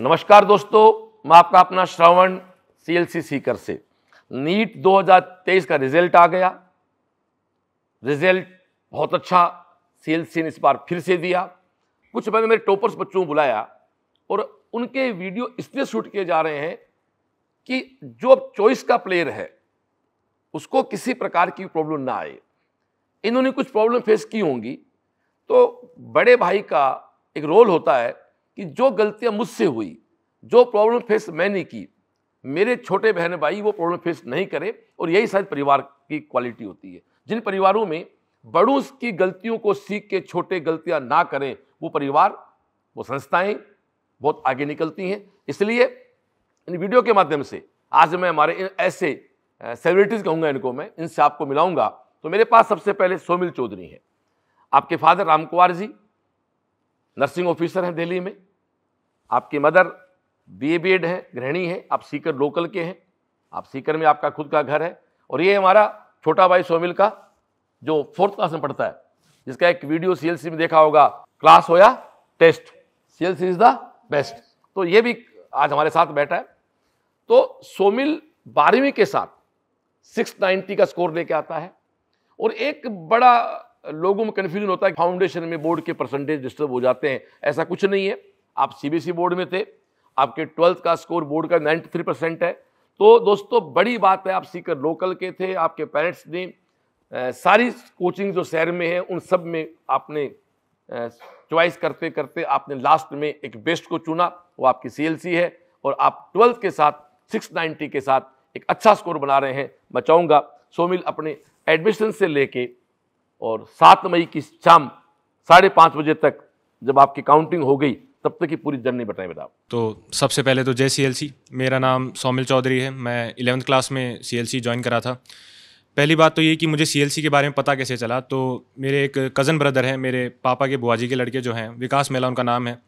नमस्कार दोस्तों मैं आपका अपना श्रवण सीएलसी सीकर से नीट 2023 का रिजल्ट आ गया रिजल्ट बहुत अच्छा सीएलसी ने इस बार फिर से दिया कुछ मैंने मेरे टॉपर्स बच्चों को बुलाया और उनके वीडियो इसलिए शूट किए जा रहे हैं कि जो चॉइस का प्लेयर है उसको किसी प्रकार की प्रॉब्लम ना आए इन्होंने कुछ प्रॉब्लम फेस की होंगी तो बड़े भाई का एक रोल होता है कि जो गलतियाँ मुझसे हुई जो प्रॉब्लम फेस मैंने की मेरे छोटे बहन भाई वो प्रॉब्लम फेस नहीं करें और यही शायद परिवार की क्वालिटी होती है जिन परिवारों में बड़ों की गलतियों को सीख के छोटे गलतियाँ ना करें वो परिवार वो संस्थाएँ बहुत आगे निकलती हैं इसलिए इन वीडियो के माध्यम से आज मैं हमारे ऐसे सेलिब्रिटीज़ कहूँगा इनको मैं इनसे आपको मिलाऊंगा तो मेरे पास सबसे पहले सोमिल चौधरी हैं आपके father Ram Kumar ji nursing officer हैं दिल्ली में आपकी mother B A B Ed हैं गृहिणी हैं आप सीकर लोकल के हैं आप सीकर में आपका खुद का घर है और ये हमारा छोटा भाई सोमिल का जो फोर्थ क्लास में पढ़ता है जिसका एक वीडियो सीएलसी में देखा होगा क्लास होया test CLC is the best तो ये भी आज हमारे साथ बैठा है तो सोमिल बारहवीं के साथ नाइन्टी का स्कोर लेके आता है और एक बड़ा लोगों में कन्फ्यूजन होता है फाउंडेशन में बोर्ड के परसेंटेज डिस्टर्ब हो जाते हैं ऐसा कुछ नहीं है आप सीबीएसई बोर्ड में थे आपके ट्वेल्थ का स्कोर बोर्ड का 93 परसेंट है तो दोस्तों बड़ी बात है आप सीकर लोकल के थे आपके पेरेंट्स ने सारी कोचिंग जो शहर में है उन सब में आपने चॉइस करते करते आपने लास्ट में एक बेस्ट को चुना वो आपकी सीएलसी है और आप ट्वेल्थ के साथ 690 के साथ एक अच्छा स्कोर बना रहे हैं मैं चाहूँगा सोमिल अपने एडमिशन से लेके और सात मई की शाम साढ़े पाँच बजे तक जब आपकी काउंटिंग हो गई तब तक की पूरी जर्नी बताएं बेटा तो सबसे पहले तो जय सी मेरा नाम सौमिल चौधरी है मैं इलेवंथ क्लास में सी एल ज्वाइन करा था पहली बात तो ये कि मुझे सी के बारे में पता कैसे चला तो मेरे एक कज़न ब्रदर हैं मेरे पापा के बुआजी के लड़के जो हैं विकास मेला उनका नाम है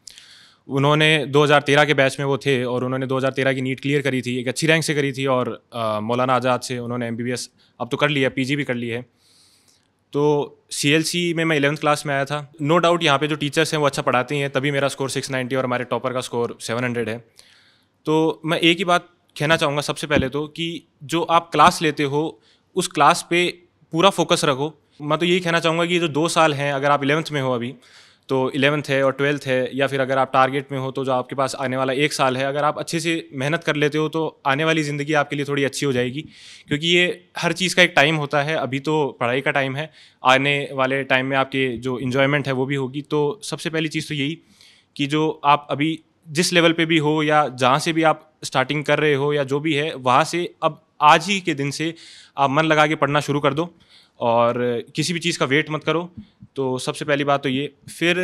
उन्होंने 2013 के बैच में वो थे और उन्होंने 2013 की नीट क्लियर करी थी एक अच्छी रैंक से करी थी और मौलाना आज़ाद से उन्होंने एम अब तो कर लिया पी भी कर ली है तो सी एल सी में मैं इलेवंथ क्लास में आया था नो no डाउट यहाँ पे जो टीचर्स हैं वो अच्छा पढ़ाती हैं तभी मेरा स्कोर 690 और हमारे टॉपर का स्कोर 700 है तो मैं एक ही बात कहना चाहूँगा सबसे पहले तो कि जो आप क्लास लेते हो उस क्लास पे पूरा फोकस रखो मैं तो यही कहना चाहूँगा कि जो दो साल हैं अगर आप इलेवंथ में हो अभी तो इलेवंथ है और ट्वेल्थ है या फिर अगर आप टारगेट में हो तो जो आपके पास आने वाला एक साल है अगर आप अच्छे से मेहनत कर लेते हो तो आने वाली ज़िंदगी आपके लिए थोड़ी अच्छी हो जाएगी क्योंकि ये हर चीज़ का एक टाइम होता है अभी तो पढ़ाई का टाइम है आने वाले टाइम में आपके जो इन्जॉयमेंट है वो भी होगी तो सबसे पहली चीज़ तो यही कि जो आप अभी जिस लेवल पर भी हो या जहाँ से भी आप स्टार्टिंग कर रहे हो या जो भी है वहाँ से अब आज ही के दिन से आप मन लगा के पढ़ना शुरू कर दो और किसी भी चीज़ का वेट मत करो तो सबसे पहली बात तो ये फिर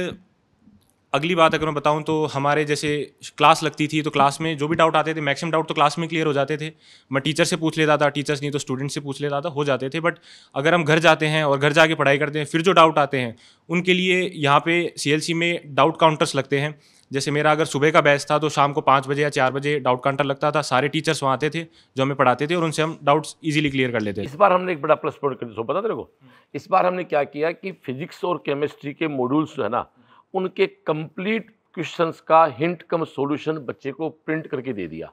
अगली बात अगर मैं बताऊं तो हमारे जैसे क्लास लगती थी तो क्लास में जो भी डाउट आते थे मैक्सिमम डाउट तो क्लास में क्लियर हो जाते थे मैं टीचर से पूछ लेता था टीचर्स नहीं तो स्टूडेंट से पूछ लेता था हो जाते थे बट अगर हम घर जाते हैं और घर जाके पढ़ाई करते हैं फिर जो डाउट आते हैं उनके लिए यहाँ पे सी में डाउट काउंटर्स लगते हैं जैसे मेरा अगर सुबह का बैच था तो शाम को पाँच बजे या चार बजे डाउट काउंटर लगता था सारे टीचर्स वहाँ आते थे जो हमें पढ़ाते थे और उनसे हम डाउट्स इजीली क्लियर कर लेते थे इस बार हमने एक बड़ा प्लस पॉइंट कर दिया पता तेरे को इस बार हमने क्या किया कि फिजिक्स और केमिस्ट्री के मॉड्यूल्स जो है ना उनके कंप्लीट क्वेश्चंस का हिंट कम सॉल्यूशन बच्चे को प्रिंट करके दे दिया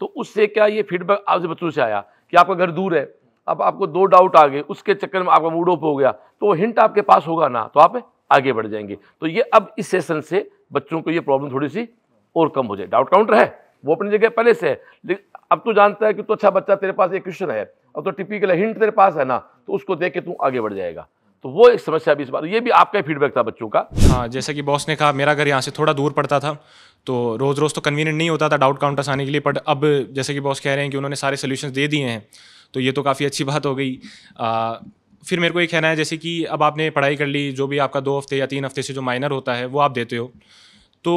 तो उससे क्या ये फीडबैक आपसे बच्चों से आया कि आपका घर दूर है अब आपको दो डाउट आ गए उसके चक्कर में आपका मूड ऑफ हो गया तो वो हिंट आपके पास होगा ना तो आप आगे बढ़ जाएंगे तो ये अब इस सेशन से बच्चों को ये प्रॉब्लम थोड़ी सी और कम हो जाए डाउट काउंटर है वो अपनी जगह पहले से है लेकिन अब तू जानता है कि तो अच्छा बच्चा तेरे पास एक क्वेश्चन है अब तो टिपिकल हिंट तेरे पास है ना तो उसको देख के तू आगे बढ़ जाएगा तो वो एक समस्या भी इस बार ये भी आपका फीडबैक था बच्चों का हाँ जैसे कि बॉस ने कहा मेरा घर यहाँ से थोड़ा दूर पड़ता था तो रोज़ रोज़ तो कन्वीनियंट नहीं होता था डाउट काउंटर्स आने के लिए बट अब जैसे कि बॉस कह रहे हैं कि उन्होंने सारे सोल्यूशन दे दिए हैं तो ये तो काफ़ी अच्छी बात हो गई फिर मेरे को ये कहना है जैसे कि अब आपने पढ़ाई कर ली जो भी आपका दो हफ्ते या तीन हफ्ते से जो माइनर होता है वो आप देते हो तो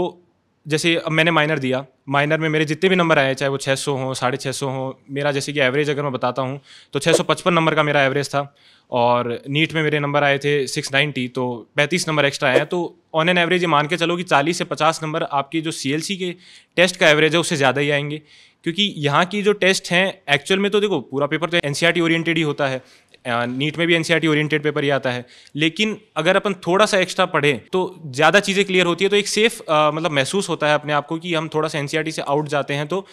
जैसे अब मैंने माइनर दिया माइनर में मेरे जितने भी नंबर आए चाहे वो छः सौ हों साढ़े छः सौ हों मेरा जैसे कि एवरेज अगर मैं बताता हूँ तो छः सौ पचपन नंबर का मेरा एवरेज था और नीट में मेरे नंबर आए थे सिक्स नाइन्टी तो पैंतीस नंबर एक्स्ट्रा आया तो ऑन एन एवरेज ये मान के चलो कि चालीस से पचास नंबर आपकी जो सी के टेस्ट का एवरेज है उससे ज़्यादा ही आएंगे क्योंकि यहाँ की जो टेस्ट हैं एक्चुअल में तो देखो पूरा पेपर तो एन ओरिएंटेड e ही होता है नीट में भी एन ओरिएंटेड पेपर ही आता है लेकिन अगर अपन थोड़ा सा एक्स्ट्रा पढ़ें तो ज़्यादा चीज़ें क्लियर होती है तो एक सेफ मतलब महसूस होता है अपने आप को कि हम थोड़ा सा एन e से आउट जाते हैं तो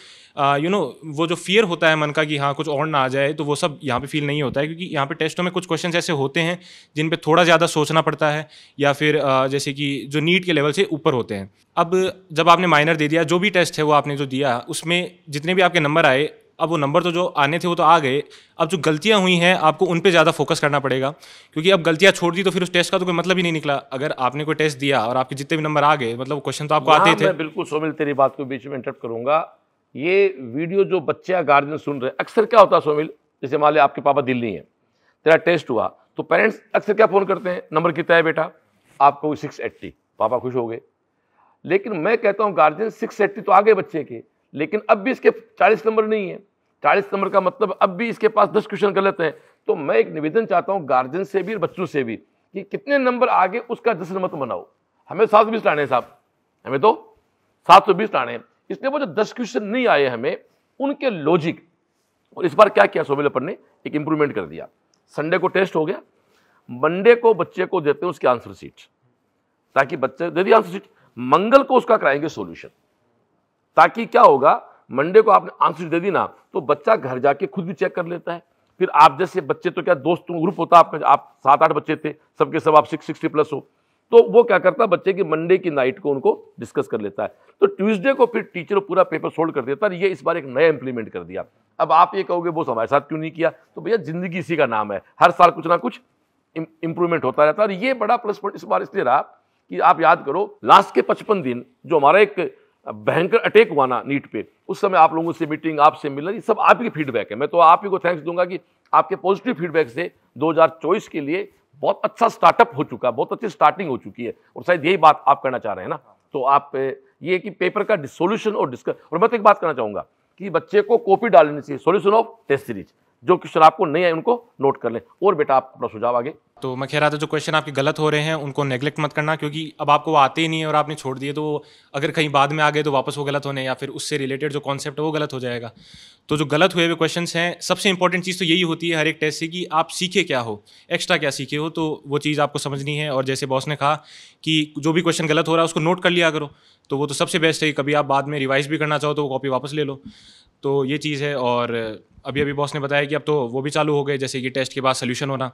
यू नो वो जो फियर होता है मन का कि हाँ कुछ और ना आ जाए तो वो सब यहाँ पे फील नहीं होता है क्योंकि यहाँ पे टेस्टों में कुछ क्वेश्चंस ऐसे होते हैं जिन पे थोड़ा ज़्यादा सोचना पड़ता है या फिर जैसे कि जो नीट के लेवल से ऊपर होते हैं अब जब आपने माइनर दे दिया जो भी टेस्ट है वो आपने जो दिया उसमें जितने भी आपके नंबर आए अब वो नंबर तो जो आने थे वो तो आ गए अब जो गलतियाँ हुई हैं आपको उन पर ज़्यादा फोकस करना पड़ेगा क्योंकि अब गलतियाँ छोड़ दी तो फिर उस टेस्ट का तो कोई मतलब ही नहीं निकला अगर आपने कोई टेस्ट दिया और आपके जितने भी नंबर आ गए मतलब क्वेश्चन तो आपको हाँ, आते थे बिल्कुल सोमिल तेरी बात को बीच में इंटरप्ट करूँगा ये वीडियो जो बच्चे या गार्जियन सुन रहे अक्सर क्या होता है सोमिल जैसे मान लिया आपके पापा दिल्ली हैं तेरा टेस्ट हुआ तो पेरेंट्स अक्सर क्या फ़ोन करते हैं नंबर कितना है बेटा आपको सिक्स एट्टी पापा खुश हो गए लेकिन मैं कहता हूँ गार्जियन सिक्स एट्टी तो आ गए बच्चे के लेकिन अब भी इसके चालीस नंबर नहीं है चालीस नंबर का मतलब अब भी इसके पास दस क्वेश्चन गलत हैं तो मैं एक निवेदन चाहता हूँ गार्जियन से भी और बच्चों से भी कि कितने नंबर आगे उसका दस नंबर तो बनाओ हमें सात सौ बीस लाने हैं साहब हमें तो सात सौ बीस लाने इसलिए वो जो दस क्वेश्चन नहीं आए हमें उनके लॉजिक और इस बार क्या किया सोमेल अपन ने एक इंप्रूवमेंट कर दिया संडे को टेस्ट हो गया मंडे को बच्चे को देते हैं उसकी आंसर सीट ताकि बच्चे दे दी आंसर सीट मंगल को उसका कराएंगे सोल्यूशन ताकि क्या होगा मंडे को आपने आंसर दे दी ना तो बच्चा घर जाके खुद भी चेक कर लेता है फिर आप जैसे बच्चे तो क्या दोस्त ग्रुप होता आपका आप सात आठ बच्चे थे सबके सब आप सिक्स सिक्सटी प्लस हो तो वो क्या करता है बच्चे की मंडे की नाइट को उनको डिस्कस कर लेता है तो ट्यूसडे को फिर टीचर पूरा पेपर सोल्व कर देता है ये इस बार एक नया इंप्लीमेंट कर दिया अब आप ये कहोगे बोस हमारे साथ क्यों नहीं किया तो भैया जिंदगी इसी का नाम है हर साल कुछ ना कुछ इंप्रूवमेंट होता रहता है और ये बड़ा प्लस पॉइंट इस बार इसलिए रहा कि आप याद करो लास्ट के पचपन दिन जो हमारा एक भयंकर अटैक हुआ ना नीट पे उस समय आप लोगों से मीटिंग आपसे मिलना ये सब आपकी फीडबैक है मैं तो आप ही को थैंक्स दूंगा कि आपके पॉजिटिव फीडबैक से दो के लिए बहुत अच्छा स्टार्टअप हो चुका बहुत अच्छी स्टार्टिंग हो चुकी है और शायद यही बात आप करना चाह रहे हैं ना तो आप ये कि पेपर का सोल्यूशन और डिस्कस और मैं तो एक बात करना चाहूंगा कि बच्चे को कॉपी डालनी चाहिए सोल्यूशन ऑफ टेस्ट सीरीज जो क्वेश्चन आपको नहीं आए उनको नोट कर लें और बेटा आप अपना सुझाव आगे तो मैं कह रहा था जो क्वेश्चन आपके गलत हो रहे हैं उनको नेग्लेक्ट मत करना क्योंकि अब आपको वो आते ही नहीं है और आपने छोड़ दिए तो अगर कहीं बाद में आ गए तो वापस वो गलत होने या फिर उससे रिलेटेड जो कॉन्सेप्ट है वो गलत हो जाएगा तो जो गलत हुए हुए क्वेश्चन हैं सबसे इंपॉर्टेंट चीज़ तो यही होती है हर एक टेस्ट से कि आप सीखे क्या हो एक्स्ट्रा क्या सीखे हो तो वो चीज़ आपको समझनी है और जैसे बॉस ने कहा कि जो भी क्वेश्चन गलत हो रहा है उसको नोट कर लिया करो तो वो तो सबसे बेस्ट है कभी आप बाद में रिवाइज भी करना चाहो तो वो कॉपी वापस ले लो तो ये चीज़ है और अभी अभी बॉस ने बताया कि अब तो वो भी चालू हो गए जैसे कि टेस्ट के बाद सोल्यूशन होना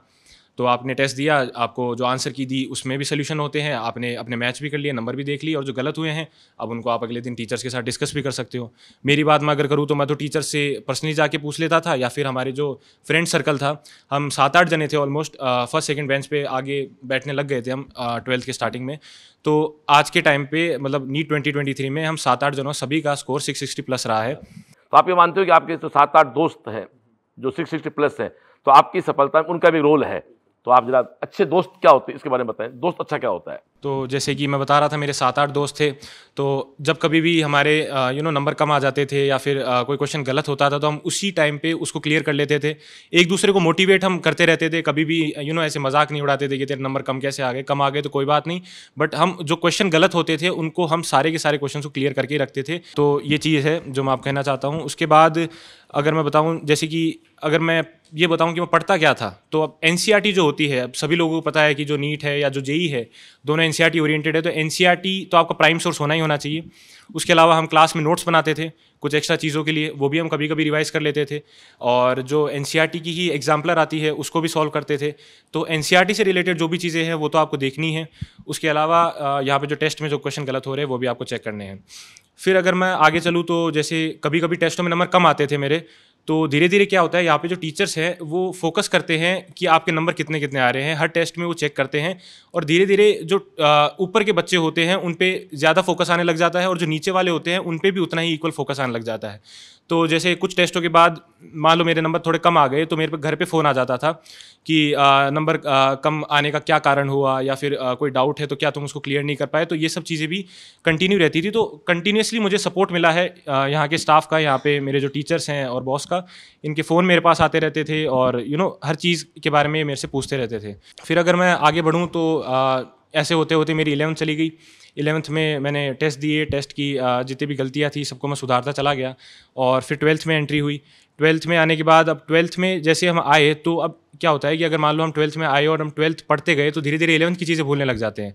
तो आपने टेस्ट दिया आपको जो आंसर की दी उसमें भी सोल्यूशन होते हैं आपने अपने मैच भी कर लिए नंबर भी देख लिए और जो गलत हुए हैं अब उनको आप अगले दिन टीचर्स के साथ डिस्कस भी कर सकते हो मेरी बात मैं अगर करूँ तो मैं तो टीचर से पर्सनली जाके पूछ लेता था या फिर हमारे जो फ्रेंड सर्कल था हम सात आठ जने थे ऑलमोस्ट फर्स्ट सेकेंड बेंच पर आगे बैठने लग गए थे हम ट्वेल्थ के स्टार्टिंग में तो आज के टाइम पे मतलब नीट ट्वेंटी ट्वेंटी थ्री में हम सात आठ जनों सभी का स्कोर सिक्स सिक्सटी प्लस रहा है तो आप ये मानते हो कि आपके जो तो सात आठ दोस्त हैं जो सिक्स सिक्सटी प्लस हैं तो आपकी सफलता में उनका भी रोल है तो आप जरा अच्छे दोस्त क्या होते हैं इसके बारे में बताएं दोस्त अच्छा क्या होता है तो जैसे कि मैं बता रहा था मेरे सात आठ दोस्त थे तो जब कभी भी हमारे यू नो नंबर कम आ जाते थे या फिर आ, कोई क्वेश्चन गलत होता था तो हम उसी टाइम पे उसको क्लियर कर लेते थे एक दूसरे को मोटिवेट हम करते रहते थे कभी भी यू नो ऐसे मजाक नहीं उड़ाते थे कि तेरे नंबर कम कैसे आ गए कम आ गए तो कोई बात नहीं बट हम जो क्वेश्चन गलत होते थे उनको हम सारे के सारे क्वेश्चन को क्लियर करके रखते थे तो ये चीज़ है जो मैं आप कहना चाहता हूँ उसके बाद अगर मैं बताऊँ जैसे कि अगर मैं ये बताऊं कि मैं पढ़ता क्या था तो अब एन e जो होती है अब सभी लोगों को पता है कि जो नीट है या जो जेई e e है दोनों एन टी ओरिएंटेड है तो एनसीईआरटी तो आपका प्राइम सोर्स होना ही होना चाहिए उसके अलावा हम क्लास में नोट्स बनाते थे कुछ एक्स्ट्रा चीज़ों के लिए वो भी हम कभी कभी रिवाइज़ कर लेते थे और जो एन की ही एग्जाम्पलर आती है उसको भी सॉल्व करते थे तो एन से रिलेटेड जो भी चीज़ें हैं वो तो आपको देखनी है उसके अलावा यहाँ पर जो टेस्ट में जो क्वेश्चन गलत हो रहे हैं वो भी आपको चेक करने हैं फिर अगर मैं आगे चलूँ तो जैसे कभी कभी टेस्टों में नंबर कम आते थे मेरे तो धीरे धीरे क्या होता है यहाँ पे जो टीचर्स हैं वो फोकस करते हैं कि आपके नंबर कितने कितने आ रहे हैं हर टेस्ट में वो चेक करते हैं और धीरे धीरे जो ऊपर के बच्चे होते हैं उन पर ज़्यादा फोकस आने लग जाता है और जो नीचे वाले होते हैं उन पर भी उतना ही इक्वल फोकस आने लग जाता है तो जैसे कुछ टेस्टों के बाद मान लो मेरे नंबर थोड़े कम आ गए तो मेरे पे घर पे फ़ोन आ जाता था कि नंबर कम आने का क्या कारण हुआ या फिर आ, कोई डाउट है तो क्या तुम उसको क्लियर नहीं कर पाए तो ये सब चीज़ें भी कंटिन्यू रहती थी तो कंटिन्यूसली मुझे सपोर्ट मिला है यहाँ के स्टाफ का यहाँ पे मेरे जो टीचर्स हैं और बॉस का इनके फ़ोन मेरे पास आते रहते थे और यू you नो know, हर चीज़ के बारे में मेरे से पूछते रहते थे फिर अगर मैं आगे बढ़ूँ तो ऐसे होते होते मेरी इलेवन चली गई इलेवंथ में मैंने टेस्ट दिए टेस्ट की जितनी भी गलतियाँ थी सबको मैं सुधारता चला गया और फिर ट्वेल्थ में एंट्री हुई ट्वेल्थ में आने के बाद अब ट्वेल्थ में जैसे हम आए तो अब क्या होता है कि अगर मान लो हम ट्वेल्थ में आए और हम ट्वेल्थ पढ़ते गए तो धीरे धीरे इलेवंथ की चीज़ें भूलने लग जाते हैं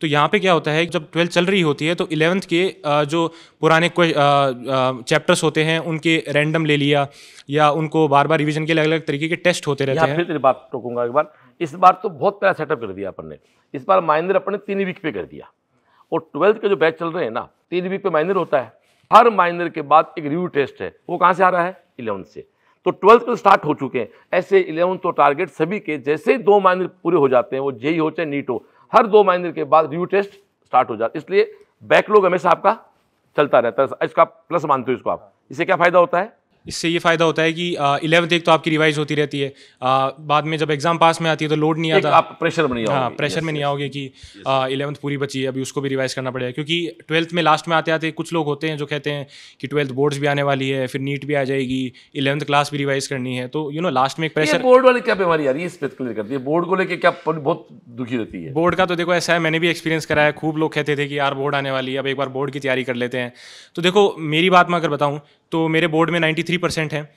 तो यहाँ पे क्या होता है जब ट्वेल्थ चल रही होती है तो इलेवंथ के जो पुराने चैप्टर्स होते हैं उनके रैंडम ले लिया या उनको बार बार रिविजन के अलग अलग तरीके के टेस्ट होते रहते हैं फिर बात टोकूंगा एक बार इस बार तो बहुत प्यारा सेटअप कर दिया अपन ने इस बार माइंदर अपन ने तीन वीक पे कर दिया और ट्वेल्थ के जो बैच चल रहे हैं ना तीन वीक पे माइनर होता है हर माइनर के बाद एक रिव्यू टेस्ट है वो कहाँ से आ रहा है इलेवंथ से तो ट्वेल्थ में स्टार्ट हो चुके हैं ऐसे इलेवंथ और टारगेट सभी के जैसे ही दो माइनर पूरे हो जाते हैं वो जे e हो चाहे नीट हो हर दो माइनर के बाद रिव्यू टेस्ट स्टार्ट हो जाता है इसलिए बैकलॉग हमेशा आपका चलता रहता है इसका प्लस मानते हो इसको आप इससे क्या फायदा होता है इससे ये फ़ायदा होता है कि इलेवंथ एक तो आपकी रिवाइज होती रहती है आ, बाद में जब एग्ज़ाम पास में आती है तो लोड नहीं आता आप प्रेशर में नहीं हाँ प्रेशर yes, में नहीं आओगे कि इलेवंथ पूरी बची है अभी उसको भी रिवाइज करना पड़ेगा क्योंकि ट्वेल्थ में लास्ट में आते आते कुछ लोग होते हैं जो कहते हैं कि ट्वेल्थ बोर्ड्स भी आने वाली है फिर नीट भी आ जाएगी इलेवंथ क्लास भी रिवाइज करनी है तो यू नो लास्ट में एक प्रेशर बोर्ड वाली क्या बीमारी आ रही है इस क्लियर करती है बोर्ड को लेकर क्या बहुत दुखी रहती है बोर्ड का तो देखो ऐसा है मैंने भी एक्सपीरियंस करा है खूब लोग कहते थे कि यार बोर्ड आने वाली है अब एक बार बोर्ड की तैयारी कर लेते हैं तो देखो मेरी बात मैं अगर बताऊँ तो मेरे बोर्ड में नाइन्टी थ्री परसेंट हैं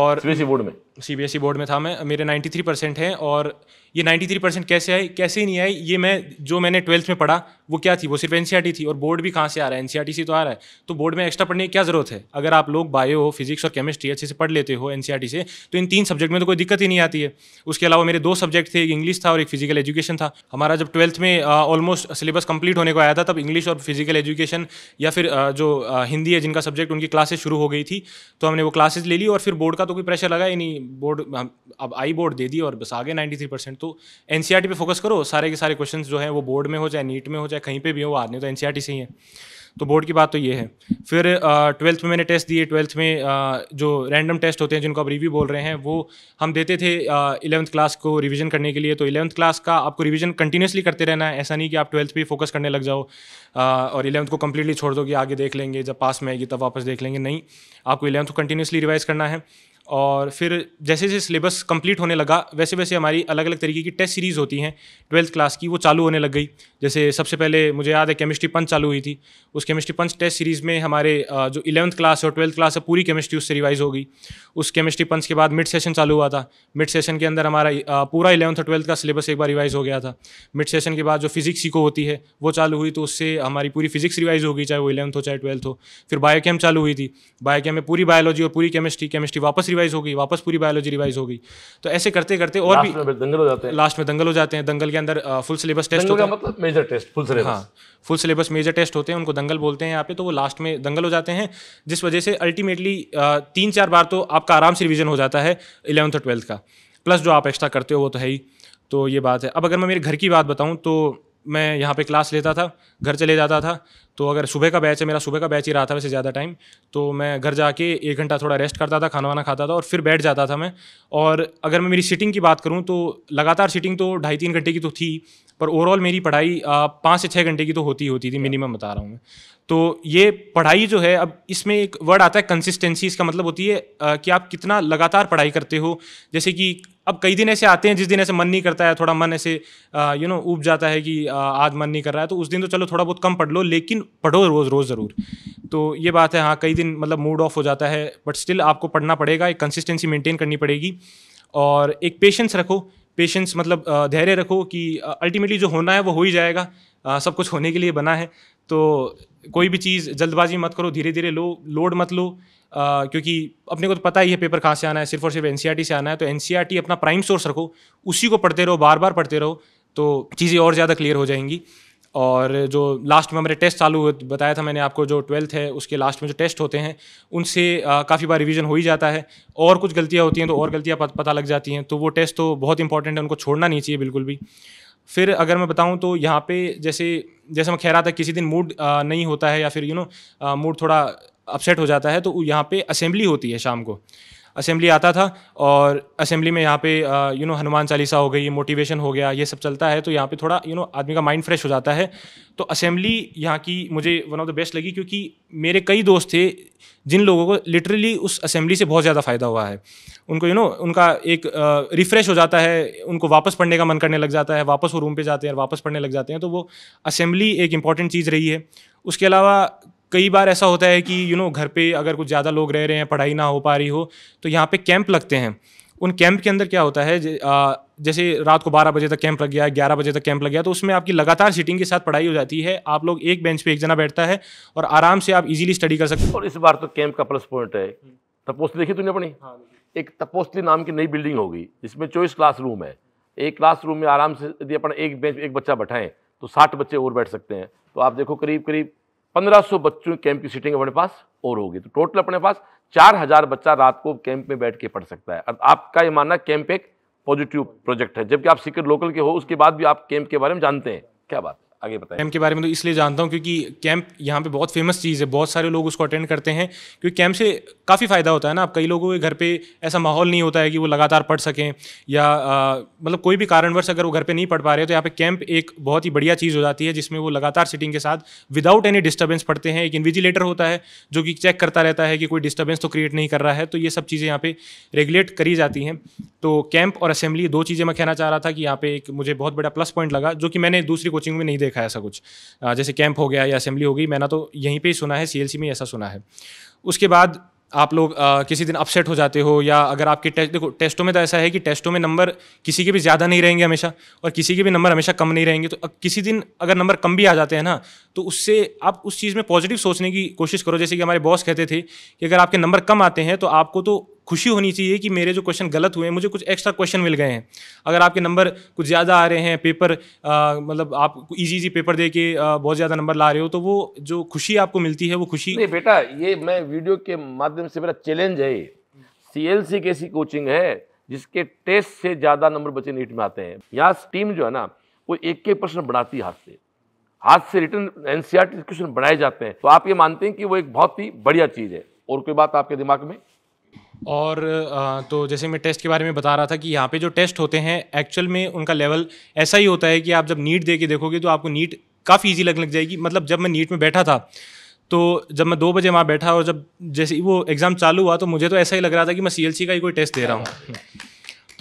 और बोर्ड में C B S E board में था मैं मेरे 93 परसेंट हैं और ये 93 परसेंट कैसे आई कैसे नहीं आई ये मैं जो मैंने ट्वेल्थ में पढ़ा वो क्या थी वो सिर्फ एन e थी और बोर्ड भी कहाँ से आ रहा है एन e से तो आ रहा है तो बोर्ड में एक्स्ट्रा पढ़ने की क्या ज़रूरत है अगर आप लोग बायो हो फिजिक्स और केमिस्ट्री अच्छे से पढ़ लेते हो एन e से तो इन तीन सब्जेक्ट में तो कोई दिक्कत ही नहीं आती है उसके अलावा मेरे दो सब्जेक्ट थे एक इंग्लिश था और एक फिजिकल एजुकेशन था हमारा जब ट्वेल्थ में ऑलमोस्ट सिलेबस कंप्लीट होने को आया था तब इंग्लिश और फिजिकल एजुकेशन या फिर जो हिंदी है जिनका सब्जेक्ट उनकी क्लासेस शुरू हो गई थी तो हमने वो क्लासेस ले ली और फिर बोर्ड का तो कोई प्रेशर लगा ही नहीं बोर्ड अब आई बोर्ड दे दी और बस आ गए नाइन्टी थ्री परसेंट तो एन सी आर टी पर फोकस करो सारे के सारे क्वेश्चन जो है वो बोर्ड में हो चाहे नीट में हो चाहे कहीं पर भी हो वो आदमी तो एन सी आर टी से ही है तो बोर्ड की बात तो ये है फिर ट्वेल्थ में मैंने टेस्ट दिए ट्वेल्थ में आ, जो रैंडम टेस्ट होते हैं जिनको आप रिव्यू बोल रहे हैं वो हम देते थे इलेवंथ क्लास को रिवीजन करने के लिए तो इलेवंथ क्लास का आपको रिवीजन कंटिन्यूसली करते रहना है ऐसा नहीं कि आप ट्वेल्थ पे फोकस करने लग जाओ आ, और इलेवंथ को कम्प्लीटली छोड़ दो कि आगे देख लेंगे जब पास में आएगी तब वापस देख लेंगे नहीं आपको इलेवंथ को कंटिन्यूसली रिवाइज़ करना है और फिर जैसे जैसे सिलेबस कंप्लीट होने लगा वैसे वैसे हमारी अलग अलग तरीके की टेस्ट सीरीज़ होती हैं ट्वेल्थ क्लास की वो चालू होने लग गई जैसे सबसे पहले मुझे याद है केमिस्ट्री पंच चालू हुई थी उस केमिस्ट्री पंच टेस्ट सीरीज़ में हमारे जो इलेवंथ क्लास और ट्वेल्थ क्लास है पूरी केमिस्ट्री उससे रिवाइज हो गई उस केमिस्ट्री पंच के बाद मिड सेशन चालू हुआ था मिड सेशन के अंदर हमारा पूरा इलेवंथ और ट्वेल्थ का सिलेबस एक बार रिवाइज हो गया था मिड सेशन के बाद जो फिजिक्स सीखो होती है वो चालू हुई तो उससे हमारी पूरी फिजिक्स रिवाइज होगी चाहे वो इलेवंथ हो चाहे ट्वेल्थ हो फिर बायोकेम चालू हुई थी बायोकेम में पूरी बायोलॉजी और पूरी केमिस्ट्री केमिस्ट्री वापस रिवाइज हो गई वापस पूरी बायोलॉजी रिवाइज हो गई तो ऐसे करते करते और भी दंगल हो जाते हैं लास्ट में दंगल हो जाते हैं दंगल के अंदर फुल सिलेबस टेस्ट होता है मतलब मेजर टेस्ट फुल सिलेबस हाँ फुल सिलेबस मेजर टेस्ट होते हैं उनको दंगल बोलते हैं यहाँ पे तो वो लास्ट में दंगल हो जाते हैं जिस वजह से अल्टीमेटली तीन चार बार तो आपका आराम से रिविजन हो जाता है इलेवंथ और ट्वेल्थ का प्लस जो आप एक्स्ट्रा करते हो वो तो है ही तो ये बात है अब अगर मैं मेरे घर की बात बताऊँ तो मैं यहाँ पे क्लास लेता था घर चले जाता था तो अगर सुबह का बैच है मेरा सुबह का बैच ही रहा था वैसे ज़्यादा टाइम तो मैं घर जाके एक घंटा थोड़ा रेस्ट करता था खाना वाना खाता था और फिर बैठ जाता था मैं और अगर मैं मेरी सिटिंग की बात करूँ तो लगातार सिटिंग तो ढाई तीन घंटे की तो थी पर ओवरऑल मेरी पढ़ाई पाँच से छः घंटे की तो होती होती थी मिनिमम बता रहा हूँ मैं तो ये पढ़ाई जो है अब इसमें एक वर्ड आता है कंसिस्टेंसी इसका मतलब होती है आ, कि आप कितना लगातार पढ़ाई करते हो जैसे कि अब कई दिन ऐसे आते हैं जिस दिन ऐसे मन नहीं करता है थोड़ा मन ऐसे यू नो उब जाता है कि आ, आज मन नहीं कर रहा है तो उस दिन तो चलो थोड़ा बहुत कम पढ़ लो लेकिन पढ़ो रोज़ रोज़ ज़रूर तो ये बात है हाँ कई दिन मतलब मूड ऑफ हो जाता है बट स्टिल आपको पढ़ना पड़ेगा एक कंसिस्टेंसी मेंटेन करनी पड़ेगी और एक पेशेंस रखो पेशेंस मतलब धैर्य रखो कि अल्टीमेटली जो होना है वो हो ही जाएगा सब कुछ होने के लिए बना है तो कोई भी चीज़ जल्दबाजी मत करो धीरे धीरे लो लोड मत लो आ, क्योंकि अपने को तो पता ही है पेपर कहाँ से आना है सिर्फ और सिर्फ एन e से आना है तो एन e अपना प्राइम सोर्स रखो उसी को पढ़ते रहो बार बार पढ़ते रहो तो चीज़ें और ज़्यादा क्लियर हो जाएंगी और जो लास्ट में हमारे टेस्ट चालू बताया था मैंने आपको जो ट्वेल्थ है उसके लास्ट में जो टेस्ट होते हैं उनसे काफ़ी बार रिवीजन हो ही जाता है और कुछ गलतियाँ होती हैं तो और गलतियाँ पता लग जाती हैं तो वो टेस्ट तो बहुत इंपॉर्टेंट है उनको छोड़ना नहीं चाहिए बिल्कुल भी फिर अगर मैं बताऊं तो यहाँ पे जैसे जैसे मैं कह रहा था किसी दिन मूड नहीं होता है या फिर यू नो मूड थोड़ा अपसेट हो जाता है तो यहाँ पे असेंबली होती है शाम को असेंबली आता था और असेंबली में यहाँ पे यू नो हनुमान चालीसा हो गई मोटिवेशन हो गया ये सब चलता है तो यहाँ पे थोड़ा यू नो आदमी का माइंड फ्रेश हो जाता है तो असेंबली यहाँ की मुझे वन ऑफ द बेस्ट लगी क्योंकि मेरे कई दोस्त थे जिन लोगों को लिटरली उस असेंबली से बहुत ज़्यादा फ़ायदा हुआ है उनको यू you नो know, उनका एक रिफ़्रेश हो जाता है उनको वापस पढ़ने का मन करने लग जाता है वापस वो रूम पे जाते हैं वापस पढ़ने लग जाते हैं तो वो असेंबली एक इम्पॉर्टेंट चीज़ रही है उसके अलावा कई बार ऐसा होता है कि यू नो घर पे अगर कुछ ज़्यादा लोग रह रहे हैं पढ़ाई ना हो पा रही हो तो यहाँ पे कैंप लगते हैं उन कैंप के अंदर क्या होता है जैसे रात को 12 बजे तक कैंप लग गया ग्यारह बजे तक कैंप लग गया तो उसमें आपकी लगातार सीटिंग के साथ पढ़ाई हो जाती है आप लोग एक बेंच पे एक जना बैठता है और आराम से आप इजीली स्टडी कर सकते हैं और इस बार तो कैंप का प्लस पॉइंट है तपोस्ती देखी तुमने अपनी हाँ, एक तपोस्ती नाम की नई बिल्डिंग होगी जिसमें चौबीस क्लास है एक क्लास में आराम से यदि अपन एक बेंच एक बच्चा बैठाएं तो साठ बच्चे और बैठ सकते हैं तो आप देखो करीब करीब 1500 बच्चों कैंप की सीटिंग अपने पास और होगी तो टोटल अपने पास 4000 बच्चा रात को कैंप में बैठ के पढ़ सकता है आपका ये मानना कैंप एक पॉजिटिव प्रोजेक्ट है जबकि आप सीकर लोकल के हो उसके बाद भी आप कैंप के बारे में जानते हैं क्या बात आगे बताएं कैंप के बारे में तो इसलिए जानता हूँ क्योंकि कैंप यहाँ पे बहुत फेमस चीज़ है बहुत सारे लोग उसको अटेंड करते हैं क्योंकि कैंप से काफ़ी फ़ायदा होता है ना आप कई लोगों के घर पे ऐसा माहौल नहीं होता है कि वो लगातार पढ़ सकें या मतलब कोई भी कारणवश अगर वो घर पर नहीं पढ़ पा रहे तो यहाँ पे कैंप एक बहुत ही बढ़िया चीज़ हो जाती है जिसमें वो लगातार सिटिंग के साथ विदाउट एनी डिस्टर्बेंस पढ़ते हैं एक इन्विजिलेटर होता है जो कि चेक करता रहता है कि कोई डिस्टर्बेंस तो क्रिएट नहीं कर रहा है तो ये सब चीज़ें यहाँ पे रेगुलेट करी जाती हैं तो कैंप और असेंबली दो चीज़ें मैं कहना चाह रहा था कि यहाँ पे एक मुझे बहुत बड़ा प्लस पॉइंट लगा जो कि मैंने दूसरी कोचिंग में नहीं देखा देखा है ऐसा कुछ जैसे कैंप हो गया या असेंबली हो गई मैंने तो यहीं पर ही सुना है सी में ऐसा सुना है उसके बाद आप लोग आ, किसी दिन अपसेट हो जाते हो या अगर आपके टेस्ट देखो टेस्टों में तो ऐसा है कि टेस्टों में नंबर किसी के भी ज़्यादा नहीं रहेंगे हमेशा और किसी के भी नंबर हमेशा कम नहीं रहेंगे तो अ, किसी दिन अगर नंबर कम भी आ जाते हैं ना तो उससे आप उस चीज़ में पॉजिटिव सोचने की कोशिश करो जैसे कि हमारे बॉस कहते थे कि अगर आपके नंबर कम आते हैं तो आपको तो खुशी होनी चाहिए कि मेरे जो क्वेश्चन गलत हुए हैं मुझे कुछ एक्स्ट्रा क्वेश्चन मिल गए हैं अगर आपके नंबर कुछ ज़्यादा आ रहे हैं पेपर आ, मतलब आप इजी इजी पेपर दे के आ, बहुत ज़्यादा नंबर ला रहे हो तो वो जो खुशी आपको मिलती है वो खुशी नहीं बेटा ये मैं वीडियो के माध्यम से मेरा चैलेंज है सी एल सी कैसी कोचिंग है जिसके टेस्ट से ज़्यादा नंबर बच्चे नीट में आते हैं यहाँ टीम जो है ना वो एक एक प्रश्न बढ़ाती है हाथ से हाथ से रिटर्न एनसीआर क्वेश्चन बढ़ाए जाते हैं तो आप ये मानते हैं कि वो एक बहुत ही बढ़िया चीज़ है और कोई बात आपके दिमाग में और तो जैसे मैं टेस्ट के बारे में बता रहा था कि यहाँ पे जो टेस्ट होते हैं एक्चुअल में उनका लेवल ऐसा ही होता है कि आप जब नीट दे के देखोगे तो आपको नीट काफ़ी ईजी लगने लग जाएगी मतलब जब मैं नीट में बैठा था तो जब मैं दो बजे वहाँ बैठा और जब जैसे वो एग्ज़ाम चालू हुआ तो मुझे तो ऐसा ही लग रहा था कि मैं सी का ही कोई टेस्ट दे रहा हूँ हाँ।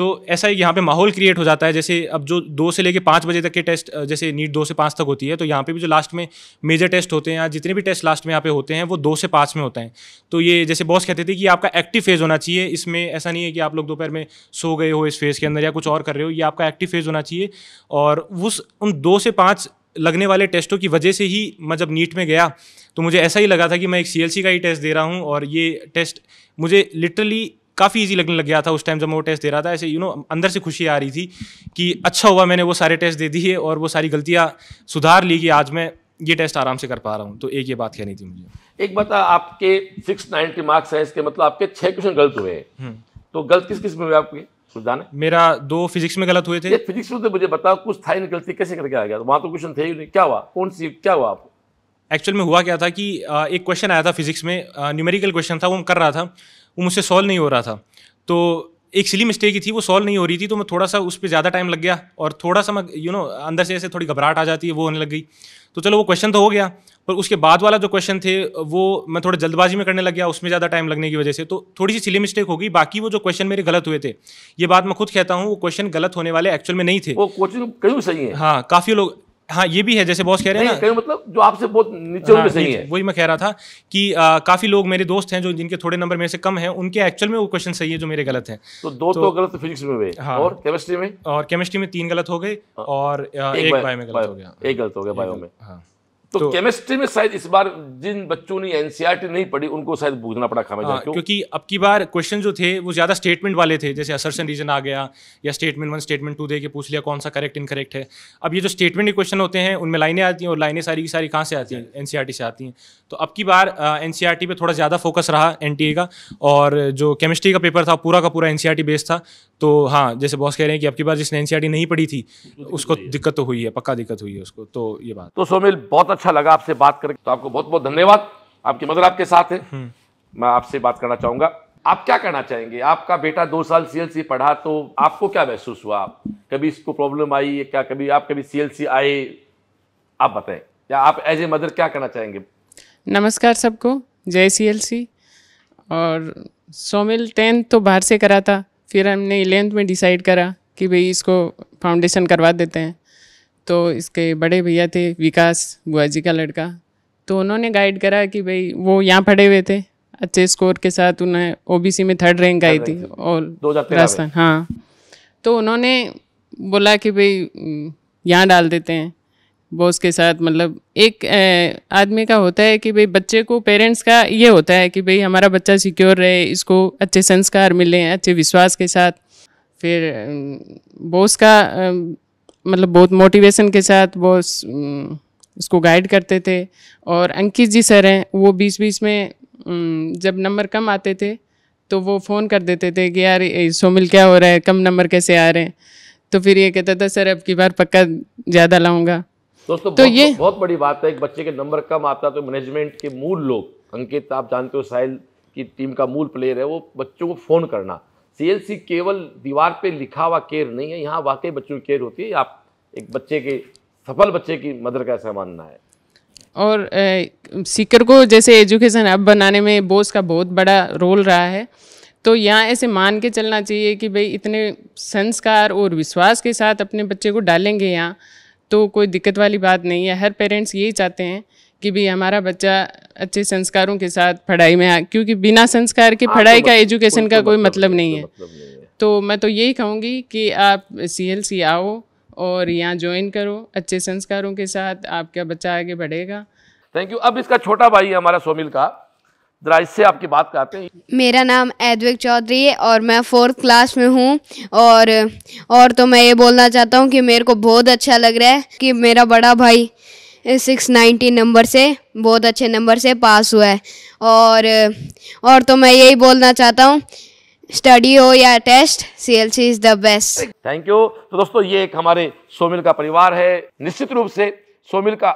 तो ऐसा ही यहाँ पे माहौल क्रिएट हो जाता है जैसे अब जो दो से लेके पाँच बजे तक के टेस्ट जैसे नीट दो से पाँच तक होती है तो यहाँ पे भी जो लास्ट में मेजर टेस्ट होते हैं या जितने भी टेस्ट लास्ट में यहाँ पे होते हैं वो दो से पाँच में होते हैं तो ये जैसे बॉस कहते थे कि आपका एक्टिव फेज़ होना चाहिए इसमें ऐसा नहीं है कि आप लोग दोपहर में सो गए हो इस फेज़ के अंदर या कुछ और कर रहे हो ये आपका एक्टिव फेज़ होना चाहिए और उस उन दो से पाँच लगने वाले टेस्टों की वजह से ही मैं जब नीट में गया तो मुझे ऐसा ही लगा था कि मैं एक सी का ही टेस्ट दे रहा हूँ और ये टेस्ट मुझे लिटरली काफ़ी ईजी लगने लग गया था उस टाइम जब मैं वो टेस्ट दे रहा था ऐसे यू you नो know, अंदर से खुशी आ रही थी कि अच्छा हुआ मैंने वो सारे टेस्ट दे दिए और वो सारी गलतियाँ सुधार ली कि आज मैं ये टेस्ट आराम से कर पा रहा हूँ तो एक ये बात कहनी थी मुझे एक बात आपके सिक्स नाइनटी मार्क्स हैं इसके मतलब आपके छः क्वेश्चन गलत हुए हैं हम्म। तो गलत किस किस में हुए आपके मेरा दो फिजिक्स में गलत हुए थे फिजिक्स में तो मुझे बताओ कुछ था ही गलती कैसे करके आ गया तो वहाँ तो क्वेश्चन थे ही नहीं क्या हुआ कौन सी क्या हुआ आपको एक्चुअल में हुआ क्या था कि एक क्वेश्चन आया था फिजिक्स में न्यूमेरिकल क्वेश्चन था वो कर रहा था वो मुझसे सॉल्व नहीं हो रहा था तो एक सिली मिस्टेक ही थी वो सॉल्व नहीं हो रही थी तो मैं थोड़ा सा उस पर ज़्यादा टाइम लग गया और थोड़ा सा मैं यू नो अंदर से ऐसे थोड़ी घबराहट आ जाती है वो होने लग गई तो चलो वो क्वेश्चन तो हो गया पर उसके बाद वाला जो क्वेश्चन थे वो मैं थोड़ा जल्दबाजी में करने लग गया उसमें ज़्यादा टाइम लगने की वजह से तो थोड़ी सी सिली मिस्टेक हो गई बाकी वो जो क्वेश्चन मेरे गलत हुए थे ये बात मैं खुद कहता हूँ वो क्वेश्चन गलत होने वाले एक्चुअल में नहीं थे वो क्वेश्चन कहीं सही है हाँ काफ़ी लोग हाँ ये भी है जैसे बॉस कह रहे हैं ना मतलब जो आपसे बहुत नीचे हाँ, सही है वही मैं कह रहा था कि आ, काफी लोग मेरे दोस्त हैं जो जिनके थोड़े नंबर मेरे से कम हैं उनके एक्चुअल में वो क्वेश्चन सही है जो मेरे गलत हैं तो दो तो, तो गलत फिजिक्स में हाँ, और केमिस्ट्री में और केमिस्ट्री में तीन गलत हो गए हाँ। और एक बायो में गलत हो गया एक गलत हो गया बायो में हाँ तो, केमिस्ट्री तो- में शायद इस बार जिन बच्चों ने एनसीईआरटी नहीं पढ़ी उनको शायद भूजना पड़ा खामे हाँ, क्योंकि अब की बार क्वेश्चन जो थे वो ज़्यादा स्टेटमेंट वाले थे जैसे असर्शन रीजन आ गया या स्टेटमेंट वन स्टेटमेंट टू दे के पूछ लिया कौन सा करेक्ट इनकरेक्ट है अब ये जो स्टेटमेंट के क्वेश्चन होते हैं उनमें लाइनें आती हैं और लाइनें सारी की सारी कहाँ से आती हैं एन से आती हैं तो अब की बार एन पे थोड़ा ज़्यादा फोकस रहा एन का और जो केमिस्ट्री का पेपर था पूरा का पूरा एन बेस्ड था तो हाँ जैसे बॉस कह रहे हैं कि अब की बार जिसने एन नहीं पढ़ी थी उसको दिक्कत तो हुई है पक्का दिक्कत हुई है उसको तो ये बात तो सोमिल बहुत अच्छा लगा आपसे बात करके तो आपको बहुत बहुत धन्यवाद आपकी मदर आपके साथ है हम्म। मैं आपसे बात करना चाहूंगा आप क्या करना चाहेंगे आपका बेटा दो साल सीएलसी पढ़ा तो आपको क्या महसूस हुआ आप कभी इसको प्रॉब्लम आई क्या कभी आप कभी सीएलसी आए आप बताएं या आप एज ए मदर क्या करना चाहेंगे नमस्कार सबको जय सीएलसी और सोमिल टेंथ तो बाहर से करा था फिर हमने इलेवंथ में डिसाइड करा कि भाई इसको फाउंडेशन करवा देते हैं तो इसके बड़े भैया थे विकास गुआ जी का लड़का तो उन्होंने गाइड करा कि भाई वो यहाँ पढ़े हुए थे अच्छे स्कोर के साथ उन्हें ओबीसी में थर्ड रैंक आई थी और राजस्थान हाँ तो उन्होंने बोला कि भाई यहाँ डाल देते हैं बॉस के साथ मतलब एक आदमी का होता है कि भाई बच्चे को पेरेंट्स का ये होता है कि भाई हमारा बच्चा सिक्योर रहे इसको अच्छे संस्कार मिले अच्छे विश्वास के साथ फिर बॉस का मतलब बहुत मोटिवेशन के साथ वो उसको गाइड करते थे और अंकित जी सर हैं वो बीच बीच में जब नंबर कम आते थे तो वो फ़ोन कर देते थे कि यार सोमिल क्या हो रहा है कम नंबर कैसे आ रहे हैं तो फिर ये कहता था सर अब की बार पक्का ज़्यादा लाऊंगा दोस्तों तो ये बहुत बड़ी बात है एक बच्चे के नंबर कम आता तो मैनेजमेंट के मूल लोग अंकित आप जानते हो साहिल की टीम का मूल प्लेयर है वो बच्चों को फ़ोन करना सी केवल दीवार पे लिखा हुआ केयर नहीं है यहाँ वाकई बच्चों की केयर होती है आप एक बच्चे के सफल बच्चे की मदर का ऐसा मानना है और सीकर को जैसे एजुकेशन अब बनाने में बोस का बहुत बड़ा रोल रहा है तो यहाँ ऐसे मान के चलना चाहिए कि भाई इतने संस्कार और विश्वास के साथ अपने बच्चे को डालेंगे यहाँ तो कोई दिक्कत वाली बात नहीं है हर पेरेंट्स यही चाहते हैं कि भी हमारा बच्चा अच्छे संस्कारों के साथ पढ़ाई में आ क्योंकि बिना संस्कार के हाँ, पढ़ाई तो का एजुकेशन मतलब का मतलब मतलब कोई मतलब नहीं है तो मैं तो यही कहूँगी कि आप सी आओ और यहाँ ज्वाइन करो अच्छे संस्कारों के साथ आपका बच्चा आगे बढ़ेगा थैंक यू अब इसका छोटा भाई है हमारा सोमिल का इससे आपकी बात करते हैं मेरा नाम एदविक चौधरी है और मैं फोर्थ क्लास में हूँ और और तो मैं ये बोलना चाहता हूँ कि मेरे को बहुत अच्छा लग रहा है कि मेरा बड़ा भाई सिक्स नाइन्टी नंबर से बहुत अच्छे नंबर से पास हुआ है और और तो मैं यही बोलना चाहता हूँ स्टडी हो या test C L C is the best thank you तो दोस्तों ये एक हमारे सोमिल का परिवार है निश्चित रूप से सोमिल का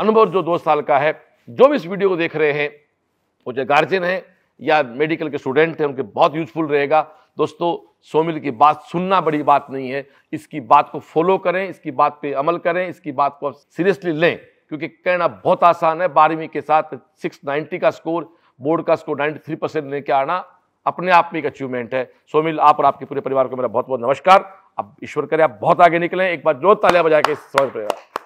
अनुभव जो दो साल का है जो भी इस वीडियो को देख रहे हैं वो जो गार्जियन है या मेडिकल के स्टूडेंट हैं उनके बहुत यूजफुल रहेगा दोस्तों सोमिल की बात सुनना बड़ी बात नहीं है इसकी बात को फॉलो करें इसकी बात पे अमल करें इसकी बात को सीरियसली लें क्योंकि कहना बहुत आसान है बारहवीं के साथ सिक्स नाइन्टी का स्कोर बोर्ड का स्कोर नाइन्टी थ्री परसेंट लेके आना अपने आप में एक अचीवमेंट है सोमिल आप और आपके पूरे परिवार को मेरा बहुत बहुत नमस्कार अब ईश्वर करें आप बहुत आगे निकलें एक बार जोर तालियां बजा के परिवार